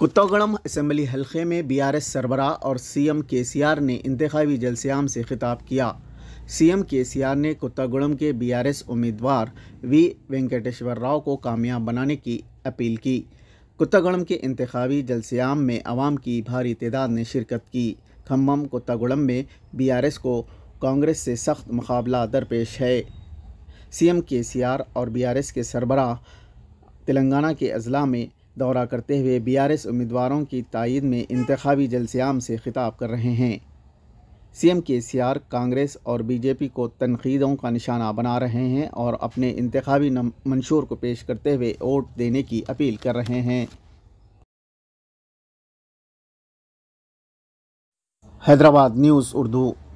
कुत्तौगढ़ assembly हलके में BRS सरबरा और सीएम केसीआर ने इंतबी जलसेआम से खिताब किया सीएम केसीआर ने कुत्तागुड़म के बीआरएस उम्मीदवार वी वेंकटेश्वर राव को कामयाब बनाने की अपील की कुत्तागुड़म के इंतबी जलसेआम में आवाम की भारी तदाद ने शिरकत की खम्भम कुत्तागुड़म में बीआरएस को कांग्रेस से सख्त मुकाबला दरपेश है सी आर और एस के सरबरा तेलंगाना के अजला में दौरा करते हुए बीआरएस उम्मीदवारों की तइद में इंतबी जलसेम से खिताब कर रहे हैं सीएम आर कांग्रेस और बीजेपी को तनकीदों का निशाना बना रहे हैं और अपने इंतबी मंशूर को पेश करते हुए वोट देने की अपील कर रहे हैं हैदराबाद न्यूज़ उर्दू